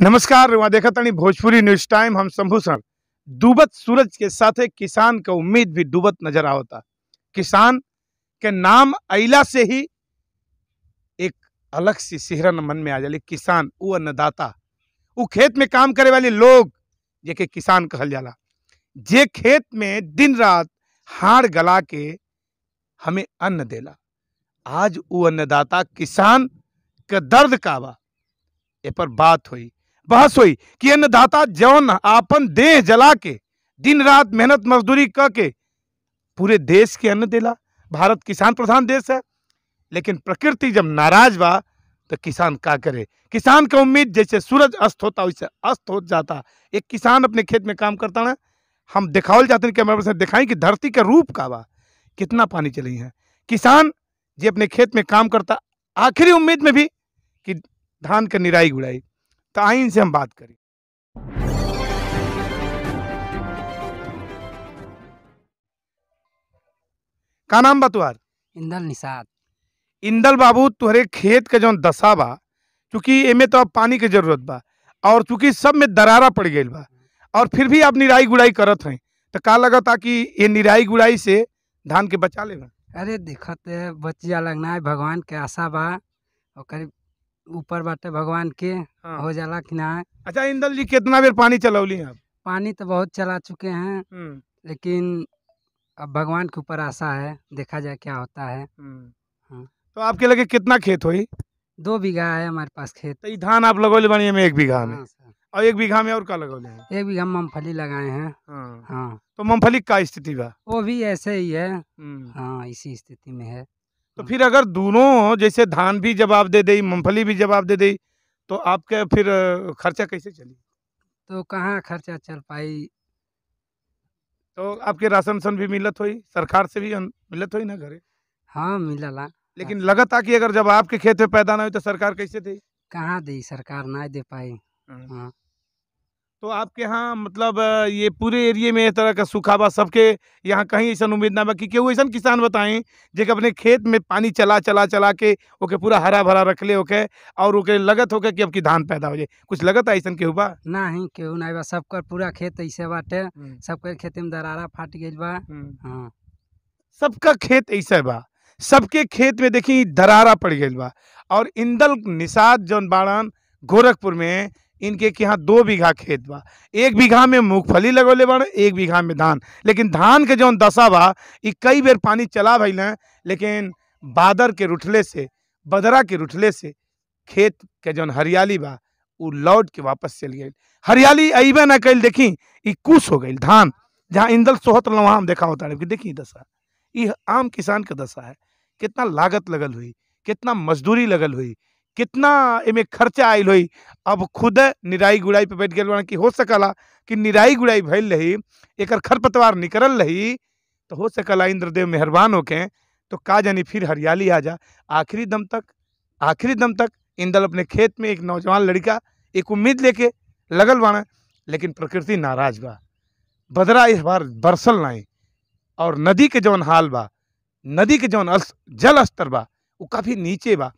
नमस्कार वहाँ देखा था भोजपुरी न्यूज टाइम हम शंभूषण डूबत सूरज के साथ किसान का उम्मीद भी डूबत नजर आता किसान के नाम अला से ही एक अलग सी सिहरन मन में आ जाए किसान वो अन्नदाता वो खेत में काम करे वाले लोग जेके किसान कहल जाला जे खेत में दिन रात हाड़ गला के हमें अन्न देला आज वो अन्नदाता किसान का दर्द का बा पर बात हुई बहस हुई कि अन्नदाता जौन आपन देह जला के दिन रात मेहनत मजदूरी करके पूरे देश के अन्न दिला भारत किसान प्रधान देश है लेकिन प्रकृति जब नाराज बा तो किसान का करे किसान का उम्मीद जैसे सूरज अस्त होता वैसे अस्त हो जाता एक किसान अपने खेत में काम करता ना हम दिखाओ जाते हैं कैमरा पर्सन दिखाएं कि धरती का रूप का बा कितना पानी चली है किसान जी अपने खेत में काम करता आखिरी उम्मीद में भी कि धान का निराई गुड़ाई ताइन से हम बात करें का नाम बा तुहार इंदल निषाद इंदल बाबू तुहरे खेत के जौन दशा बा चूंकि एमे तो अब पानी के जरूरत बा और चूंकि सब में दरारा पड़ गई बा और फिर भी आप निराई गुड़ाई करत हैं तो का लगा था कि ये निराई गुड़ाई से धान के बचा ले अरे देखते बच जा लगना है भगवान के आशा बा और करीब ऊपर बाटे भगवान के हाँ। हो जाला कि ना अच्छा इंदल जी कितना बेर पानी चलौली आप पानी तो बहुत चला चुके हैं हम्म। लेकिन अब भगवान के ऊपर आशा है देखा जाए क्या होता है हम्म। हाँ। तो आपके लगे कितना खेत हो दो बीघा है हमारे पास खेत तो धान आप लगौले बनिए में एक बीघा में हाँ और एक बीघा में और क्या लगौले हैं एक बीघा मूंगफली लगाए हैं हाँ, हाँ। तो मूंगफली का स्थिति वो भी ऐसे ही है हम्म। हाँ इसी स्थिति में है तो हाँ। फिर अगर दोनों जैसे धान भी जवाब दे दी मूँगफली भी जवाब दे दी तो आपके फिर खर्चा कैसे चली तो कहाँ खर्चा चल पाई तो आपके राशन सन भी मिलत हुई सरकार से भी मिलत हुई ना घरे हाँ ला लेकिन लगा था कि अगर जब आपके खेत में पैदा ना हुई तो सरकार कैसे दे कहाँ दी सरकार ना दे पाई हाँ, हाँ। तो आपके यहाँ मतलब ये पूरे एरिए में तरह का सूखा बा सबके यहाँ कहीं ऐसा उम्मीद ना बाकी क्यों ऐसा किसान बताएं जे अपने खेत में पानी चला चला चला के ओके पूरा हरा भरा ले ओके और ओके लगत होके कि अब की धान पैदा हो जाए कुछ लगत है ऐसा केहू बा ना ही क्यों ना बा सबका पूरा खेत ऐसे बाटे हम्म। सबके खेत में दरारा फाट गई बा हम्म। हाँ सबका खेत ऐसा बा सबके खेत में देखी दरारा पड़ गई बा और इंदल निषाद जौन बाड़न गोरखपुर में इनके के यहाँ दो बीघा खेत बा एक बीघा में मूंगफली लगौले बड़े एक बीघा में धान लेकिन धान के जौन दशा बा कई बेर पानी चला भैल हैं लेकिन बादर के रुठले से बदरा के रुठले से खेत के जौन हरियाली बा उ लौट के वापस चल गई हरियाली अब ना कल देखी कुश हो गई धान जहाँ इंदल सोहत लम्हा हम देखा होता है देखी दशा ये आम किसान के दशा है कितना लागत लगल हुई कितना मजदूरी लगल हुई कितना एमे खर्चा आयल हुई अब खुद निराई गुड़ाई पे बैठ गए कि हो सकला कि निराई गुड़ाई भैल रही एकर खरपतवार निकल रही तो हो सकला इंद्रदेव मेहरबान होके तो का जानी फिर हरियाली आ जा आखिरी दम तक आखिरी दम तक इंदल अपने खेत में एक नौजवान लड़का एक उम्मीद लेके लगल बाड़ा लेकिन प्रकृति नाराज बा बदरा इस बार बरसल नाई और नदी के जौन हाल बा नदी के जौन जल स्तर बा वो काफ़ी नीचे बा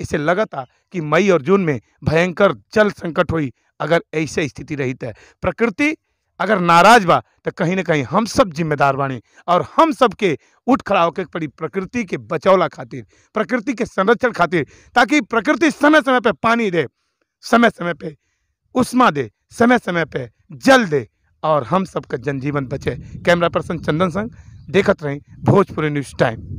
इसे लगा था कि मई और जून में भयंकर जल संकट हुई अगर ऐसे स्थिति रही तो प्रकृति अगर नाराज बा तो कहीं ना कहीं हम सब जिम्मेदार बने और हम सब के उठ खड़ा होकर पड़ी प्रकृति के बचौला खातिर प्रकृति के संरक्षण खातिर ताकि प्रकृति समय समय पर पानी दे समय समय पर उष्मा दे समय समय पर जल दे और हम सबका जनजीवन बचे कैमरा पर्सन चंदन संग देखत रहें भोजपुरी न्यूज़ टाइम